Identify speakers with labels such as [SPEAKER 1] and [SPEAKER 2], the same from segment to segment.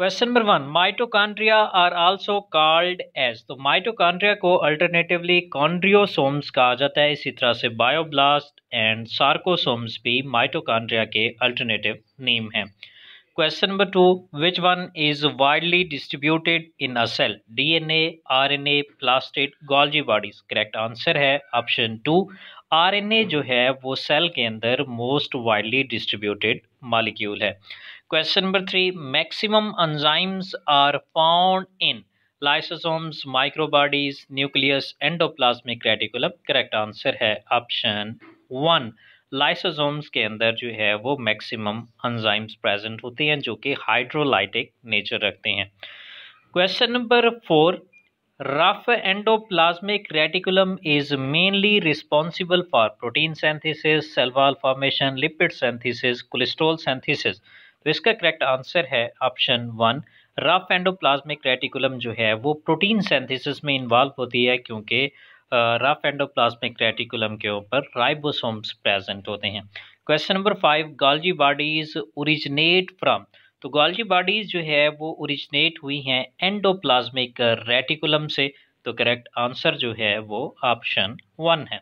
[SPEAKER 1] Question number one mitochondria are also called as तो mitochondria को alternatively chondriosomes कहा जाता है इसी तरह से बायोब्लास्ट एंड सार्कोसोम्स भी माइटोकॉन्ड्रिया के अल्टरनेटिव नेम हैं question number two which one is widely distributed in a cell D N DNA RNA plastid Golgi bodies correct answer है option two R N A जो है वो सेल के अंदर मोस्ट वाइडली डिस्ट्रीब्यूटेड मालिक्यूल है question number three maximum enzymes are found in lysosomes microbodies nucleus endoplasmic reticulum correct answer है option one lysosomes के अंदर जो है वो मैक्सिमम एंजाइम्स प्रेजेंट होते हैं जो कि हाइड्रोलाइटिक नेचर रखते हैं question number four rough endoplasmic reticulum is mainly responsible for protein synthesis cell wall formation lipid synthesis cholesterol synthesis तो इसका करेक्ट आंसर है option one rough endoplasmic reticulum जो है वो प्रोटीन सेंथिसिस में इन्वॉल्व होती है क्योंकि रफ एंडोप्लाज्मिक रेटिकुलम के ऊपर राइबोसोम्स प्रेजेंट होते हैं question number five Golgi bodies originate from तो गॉल्जी बॉडीज जो है वो ओरिजिनेट हुई हैं एंडोप्लाज्मिक रेटिकुलम से तो करेक्ट आंसर जो है वो ऑप्शन वन है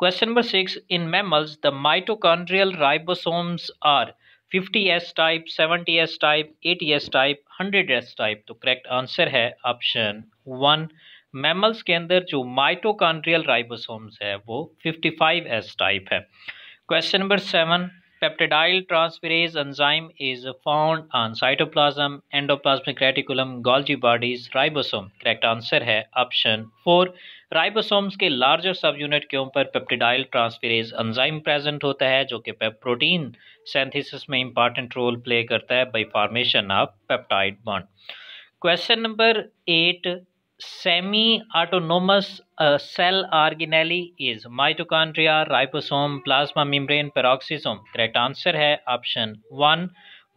[SPEAKER 1] question number six in mammals the mitochondrial ribosomes are 50s type 70s type 80s type 100s type तो करेक्ट आंसर है ऑप्शन वन मैमल्स के अंदर जो माइटोकॉन्ड्रियल राइबोसोम्स है वो 55 एस टाइप है question number seven peptidyl transferase enzyme is found on cytoplasm endoplasmic reticulum golgi bodies ribosome correct answer है option four ribosomes के लार्जर सब यूनिट के ऊपर पेप्टिडाइल ट्रांसफेरेज एंजाइम प्रेजेंट होता है जो कि प्रोटीन सेंथिसिस में इंपॉर्टेंट रोल प्ले करता है by formation of peptide bond question number eight semi autonomous cell organelle is mitochondria ribosome plasma plasma membrane, correct answer है ऑप्शन वन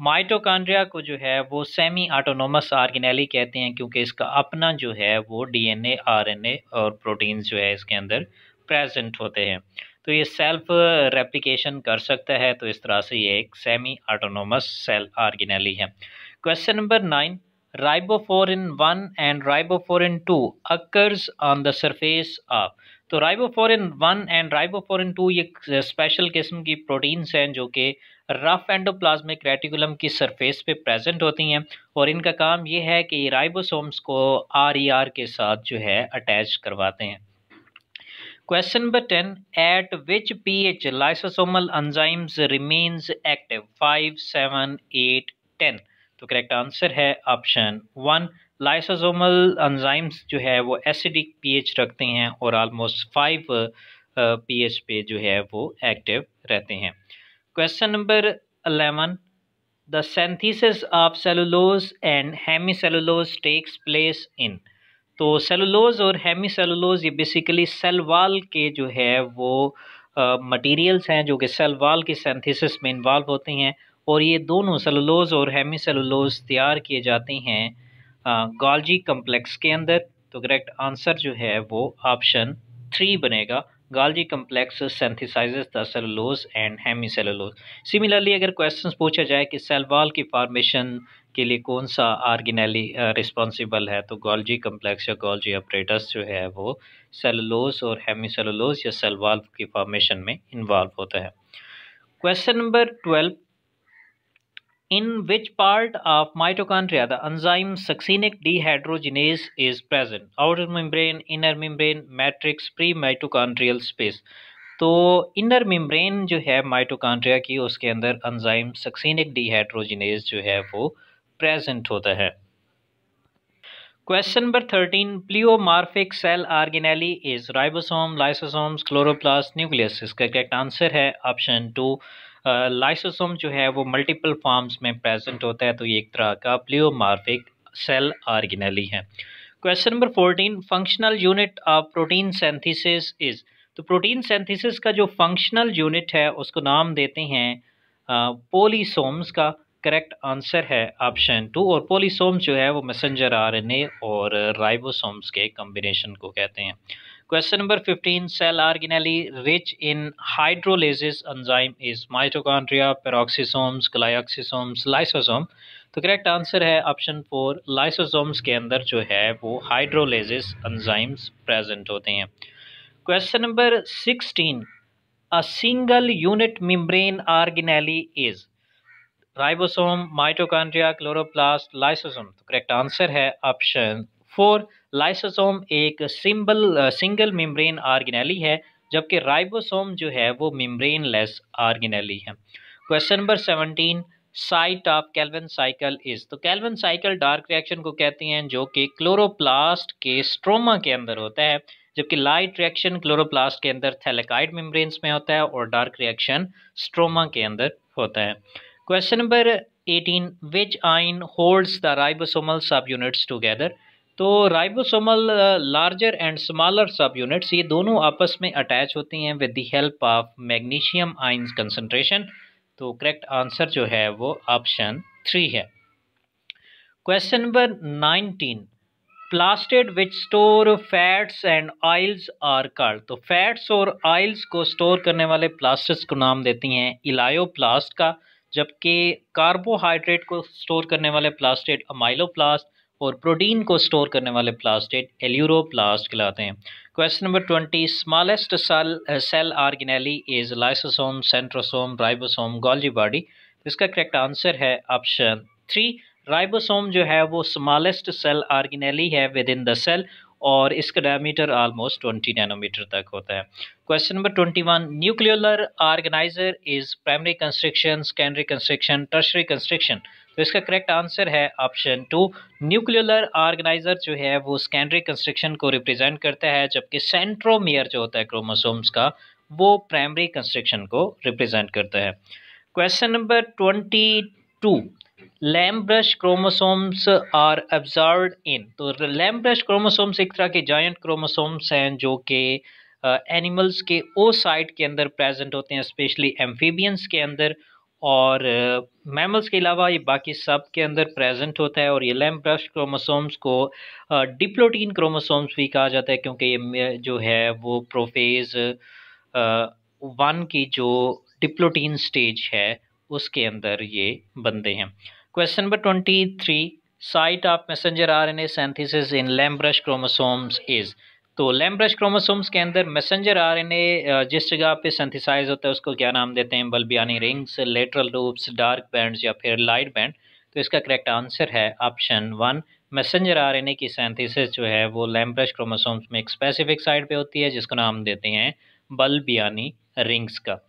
[SPEAKER 1] माइटोकॉन्ड्रिया को जो है वो सेमी ऑटोनोमस आर्गेनेली कहते हैं क्योंकि इसका अपना जो है वो डीएनए, आरएनए और प्रोटीन जो है इसके अंदर प्रेजेंट होते हैं तो ये सेल्फ रेप्लिकेशन uh, कर सकता है तो इस तरह से ये एक सेमी ऑटोनोमस सेल आर्गेनेली है question number nine ribophorin one and ribophorin two occurs on the surface of तो ribophorin one and ribophorin two ये स्पेशल किस्म की प्रोटीन्स हैं जो कि रफ एंडोप्लाज्मिक रेटिकुलम की सरफेस पे प्रेजेंट होती हैं और इनका काम ये है कि राइबोसोम्स को आर ई आर के साथ जो है अटैच करवाते हैं number ten at which P H lysosomal enzymes remains active five seven eight ten तो करेक्ट आंसर है ऑप्शन वन लाइसोजोमल एंजाइम्स जो है वो एसिडिक पीएच रखते हैं और ऑलमोस्ट फाइव पीएच पे जो है वो एक्टिव रहते हैं question number eleven the synthesis of cellulose and hemicellulose takes place in तो सेलुलोज और हेमी सेलुलोज ये बेसिकली सेल वाल के जो है वो मटेरियल्स uh, हैं जो कि सेल वाल की सेंथिसिस में इन्वॉल्व होते हैं और ये दोनों सेलुलोज और हेमी सेलुलोज तैयार किए जाते हैं गालजी कम्प्लेक्स के अंदर तो करेक्ट आंसर जो है वो ऑप्शन थ्री बनेगा Golgi complex synthesizes the cellulose and hemicellulose similarly अगर क्वेश्चन पूछा जाए कि सेलवाल की फॉर्मेशन के लिए कौन सा आर्गेनली रिस्पॉन्सिबल है तो गोल्जी कम्प्लेक्स या गोल्जी ऑपरेटर्स जो है वो सेलुलोज और हेमी सेलुलोज या सेलवाल की फॉर्मेशन में इन्वॉल्व होता है question number twelve in which part of mitochondria the enzyme succinic dehydrogenase is present outer membrane inner membrane matrix pre mitochondrial space तो इनर मेम्ब्रेन जो है माइटोकॉन्ड्रिया की उसके अंदर एंजाइम सक्सिनिक डिहाइड्रोजिनेज जो है वो प्रेजेंट होता है question number thirteen pleomorphic cell organelle is ribosome lysosomes chloroplast nucleus इसका करेक्ट आंसर है ऑप्शन टू लाइसोसोम जो है वो मल्टीपल फॉर्म्स में प्रेजेंट होता है तो ये एक तरह का प्लियोमार्फिक सेल आर्गेनली है question number fourteen functional unit of protein synthesis is तो प्रोटीन सेंथिसिस का जो फंक्शनल यूनिट है उसको नाम देते हैं पोलीसोम्स का करेक्ट आंसर है ऑप्शन टू और पोलीसोम्स जो है वो मैसेंजर आरएनए और राइबोसोम्स के कम्बिनेशन को कहते हैं question number 15 cell organelle rich in hydrolases enzyme is mitochondria, peroxisomes, glyoxisomes, lysosome तो करेक्ट आंसर है ऑप्शन फोर लाइसोसोम्स के अंदर जो है वो हाइड्रोलेजिस एंजाइम्स प्रेजेंट होते हैं question number sixteen a single unit membrane organelle is ribosome mitochondria chloroplast lysosome तो करेक्ट आंसर है ऑप्शन फोर लाइसोसोम एक सिंबल सिंगल मेम्ब्रेन आर्गेनेली है जबकि राइबोसोम जो है वो मेम्ब्रेन लेस आर्गेनेली है question number seventeen site of Calvin cycle is तो कैलवन साइकिल डार्क रिएक्शन को कहते हैं जो कि क्लोरोप्लास्ट के स्ट्रोमा के अंदर होता है जबकि लाइट रिएक्शन क्लोरोप्लास्ट के अंदर थैलेकाइड मेम्ब्रेन्स में होता है और डार्क रिएक्शन स्ट्रोमा के अंदर होता है question number eighteen which ion holds the ribosomal subunits together तो ribosomal larger and smaller subunits ये दोनों आपस में अटैच होती हैं with the help of magnesium ions concentration तो करेक्ट आंसर जो है वो ऑप्शन थ्री है question number nineteen plastid which store fats and oils are called तो फैट्स और ऑयल्स को स्टोर करने वाले प्लास्टिक्स को नाम देती हैं इलायो का जबकि कार्बोहाइड्रेट को स्टोर करने वाले प्लास्टिड प्लास्ट और प्रोटीन को स्टोर करने वाले प्लास्टिड एल्यूरोप्लास्ट कहलाते हैं question number twenty smallest cell cell organelle is lysosome centrosome ribosome Golgi body इसका करेक्ट आंसर है ऑप्शन थ्री राइबोसोम जो है वो स्मॉलेस्ट सेल आर्गेनेली है विद इन द सेल और इसका डायमीटर आलमोस्ट ट्वेंटी नैनोमीटर तक होता है question number twenty one nucleolar organizer is primary construction secondary construction tertiary construction तो इसका करेक्ट आंसर है ऑप्शन टू न्यूक्लियर ऑर्गेनाइजर जो है वो सेकेंडरी कंस्ट्रक्शन को रिप्रेजेंट करता है जबकि सेंट्रोमियर जो होता है क्रोमोसोम्स का वो प्राइमरी कंस्ट्रक्शन को रिप्रेजेंट करता है question number twenty two lampbrush chromosomes are observed in तो लैम्ब्रश क्रोमोसोम्स एक तरह के जॉइंट क्रोमोसोम्स हैं जो कि एनिमल्स uh, के ओ साइट के अंदर प्रेजेंट होते हैं स्पेशली एम्फीबियंस के अंदर और मैमल्स के अलावा ये बाकी सब के अंदर प्रेजेंट होता है और ये लैम ब्रश क्रोमोसोम्स को डिप्लोटीन क्रोमोसोम्स भी कहा जाता है क्योंकि ये जो है वो प्रोफेज वन की जो डिप्लोटीन स्टेज है उसके अंदर ये बनते हैं question number twenty three site of messenger R N A synthesis in brush chromosomes is तो लैम्ब्रश क्रोमोसोम्स के अंदर मैसेंजर आरएनए जिस जगह पे सेंथिसाइज़ होता है उसको क्या नाम देते हैं Balbiani rings lateral loops dark band या फिर लाइट बैंड तो इसका करेक्ट आंसर है ऑप्शन वन मैसेंजर आरएनए की सेंथिसिस जो है वो लैम्ब्रश क्रोमोसोम्स में एक स्पेसिफिक साइड पे होती है जिसको नाम देते हैं बल्बियानी रिंग्स का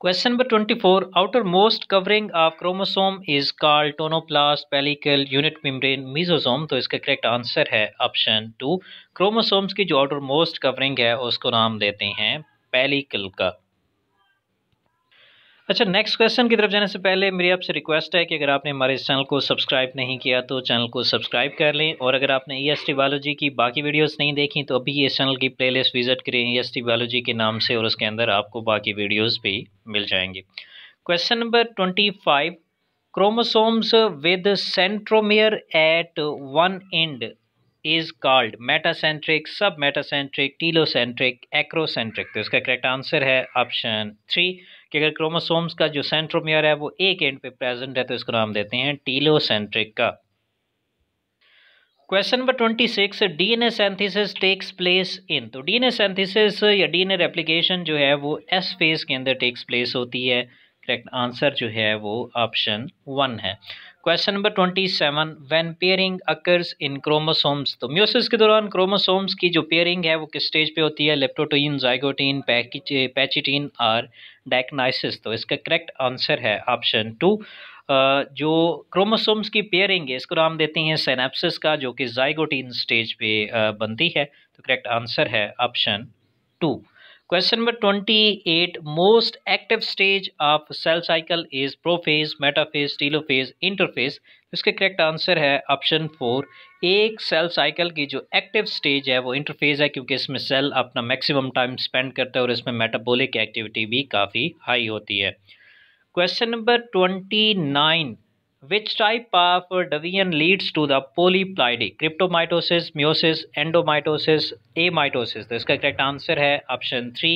[SPEAKER 1] question number twenty four outermost covering of chromosome is called tonoplast pellicle unit membrane mesosome तो इसका करेक्ट आंसर है ऑप्शन टू क्रोमोसोम्स की जो आउटर मोस्ट कवरिंग है उसको नाम देते हैं पेलिकल का अच्छा नेक्स्ट क्वेश्चन की तरफ जाने से पहले मेरी आपसे रिक्वेस्ट है कि अगर आपने हमारे इस चैनल को सब्सक्राइब नहीं किया तो चैनल को सब्सक्राइब कर लें और अगर आपने ई एस टी बायोलॉजी की बाकी वीडियोस नहीं देखी तो अभी इस चैनल की प्लेलिस्ट विजिट करें ई एस टी बायोलॉजी के नाम से और उसके अंदर आपको बाकी वीडियोज़ भी मिल जाएंगे question number twenty five chromosomes with centromere at one end is called metacentric submetacentric telocentric acrocentric तो इसका करेक्ट आंसर है ऑप्शन थ्री कि अगर क्रोमोसोम्स का जो सेंट्रोमियर है वो एक एंड पे प्रेजेंट है तो इसको नाम देते हैं टीलोसेंट्रिक का question number twenty six D N A synthesis takes place in तो डी एन ए सेंथिसिस या डी एन ए रेप्लीकेशन जो है वो एस फेज के अंदर टेक्स प्लेस होती है करेक्ट आंसर जो है वो ऑप्शन वन है question number twenty seven when pairing occurs in chromosomes तो म्यूसिस के दौरान क्रोमोसोम्स की जो पेयरिंग है वो किस स्टेज पे होती है लेप्टोटीन जाइगोटीन पैचिटीन और डायकनाइसिस तो इसका करेक्ट आंसर है ऑप्शन टू जो क्रोमोसोम्स की पेयरिंग है इसको नाम देते हैं सेनेप्सिस का जो कि जाइगोटीन स्टेज पे बनती है तो करेक्ट आंसर है option two question number twenty eight most active stage of cell cycle is prophase metaphase telophase interphase इसके करेक्ट आंसर है ऑप्शन फोर एक सेल साइकिल की जो एक्टिव स्टेज है वो इंटरफेज है क्योंकि इसमें सेल अपना मैक्सिमम टाइम स्पेंड करता है और इसमें मेटाबोलिक एक्टिविटी भी काफ़ी हाई होती है question number twenty nine Which type of leads leads to the polyploidy? Cryptomitosis, meiosis, endomitosis, amitosis. तो इसका करेक्ट आंसर है ऑप्शन थ्री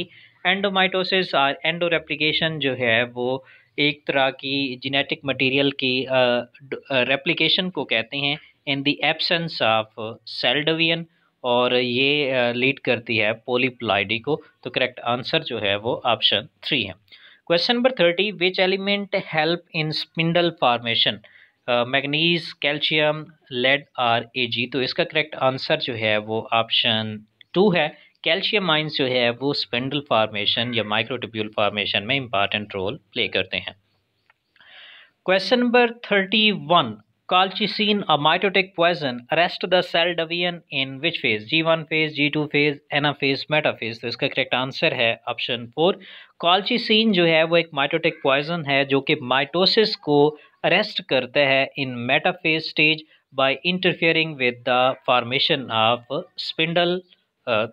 [SPEAKER 1] एंडोमाइटोसिस और एंडो रेप्लीकेशन जो है वो एक तरह की जीनेटिक मटेरियल की रेप्लिकेशन uh, को कहते हैं in the absence of cell division और ये लीड uh, करती है पोलीप्लाइडी को तो करेक्ट आंसर जो है वो ऑप्शन थ्री है question number thirty which element help in spindle formation manganese calcium lead or A G तो इसका करेक्ट आंसर जो है वो ऑप्शन टू है कैल्शियम आइंस जो है वो स्पिंडल फार्मेशन या माइक्रोटिब्यूल फार्मेशन में इंपॉर्टेंट रोल प्ले करते हैं question number thirty one Colchicine, a mitotic poison, arrest the cell division in which phase? G1 phase, G2 phase, anaphase, metaphase तो इसका करेक्ट आंसर है ऑप्शन फोर कॉल्चिसिन जो है वो एक माइटोटिक पॉइजन है जो कि माइटोसिस को अरेस्ट करता है in metaphase stage by interfering with the formation of spindle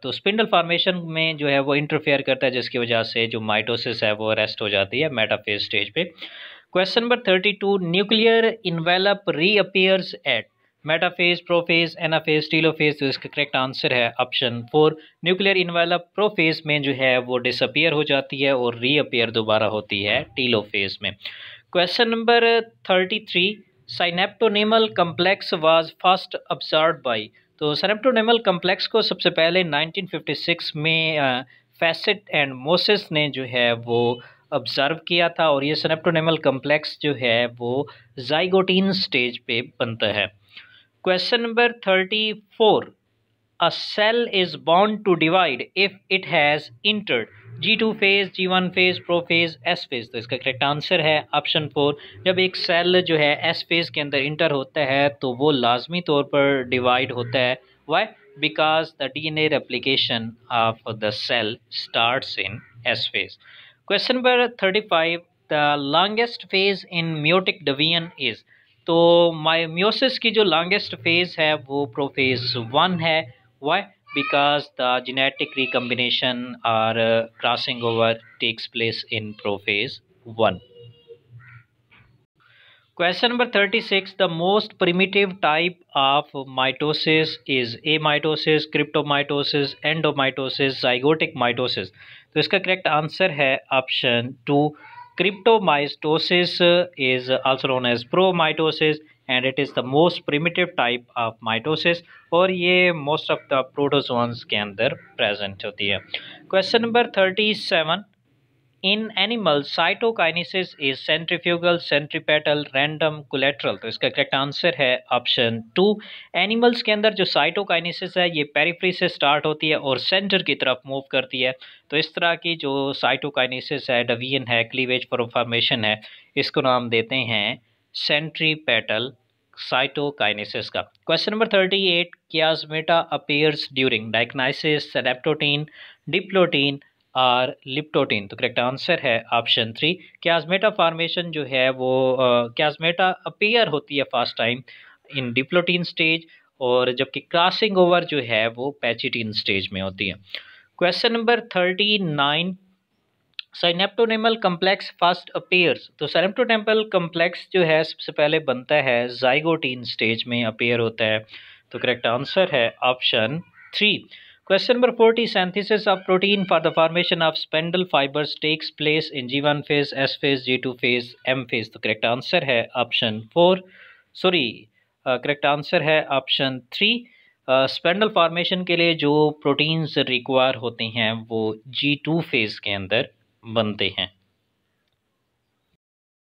[SPEAKER 1] तो स्पिंडल फॉर्मेशन में जो है वो इंटरफेयर करता है जिसकी वजह से जो माइटोसिस है वो अरेस्ट हो जाती है मेटाफेज स्टेज पे question number thirty two nuclear envelope reappears at metaphase prophase anaphase telophase तो इसका करेक्ट आंसर है option four nuclear envelope prophase में जो है वो डिसअपियर हो जाती है और रीअपियर दोबारा होती है टीलोफेज में question number thirty three synaptonemal complex was first observed by तो साइनेप्टोनेमल कम्प्लेक्स को सबसे पहले 1956 में फैसेट एंड मोसेस ने जो है वो ऑब्ज़र्व किया था और ये सनेप्टोनेमल कम्प्लेक्स जो है वो जाइगोटीन स्टेज पे बनता है question number thirty four a cell is bound to divide if it has entered G two phase G one phase prophase S phase तो इसका करेक्ट आंसर है ऑप्शन फोर जब एक सेल जो है एस फेज के अंदर inter होता है तो वो लाजमी तौर पर डिवाइड होता है why because the D N A replication of the cell start in S phase question number thirty five the longest phase in meiotic division is तो मायोम्योसिस की जो लॉन्गेस्ट फेज़ है वो प्रोफेज वन है why because the genetic recombination or crossing over takes place in prophase one question number thirty six the most primitive type of mitosis is amitosis cryptomitosis endomitosis zygotic mitosis तो इसका correct answer है option two cryptomitosis is also known as promitosis and it is the most primitive type of mitosis और ये most of the protozoans के अंदर present होती है question number thirty seven in animal cytokinesis is centrifugal centripetal random collateral तो इसका correct answer है option two animals के अंदर जो साइटोकाइनेसिस है ये पेरीफ्री से स्टार्ट होती है और सेंटर की तरफ मूव करती है तो इस तरह की जो साइटोकाइनेसिस है डवियन है क्लीवेज प्रोफॉर्मेशन है इसको नाम देते हैं सेंट्रीपेटल साइटोकाइनेसिस का question number thirty eight chiasmata appears during diakinesis leptotene diplotene or leptotene तो करेक्ट आंसर है ऑप्शन थ्री क्याजमेटा फार्मेशन जो है वो क्याजमेटा अपेयर होती है first time in diplotene stage और जबकि क्रॉसिंग ओवर जो है वो पैचिटीन स्टेज में होती है question number thirty nine synaptonemal complex first appears तो सैनेप्टोनेमल कम्प्लेक्स जो है सबसे पहले बनता है जाइगोटीन स्टेज में अपेयर होता है तो करेक्ट आंसर है option three question number forty synthesis of protein for the formation of spindle fibres takes place in G one phase S phase G two phase M phase तो correct answer है option four sorry correct answer है option three spindle formation के लिए जो proteins require होते हैं वो जी two phase के अंदर बनते हैं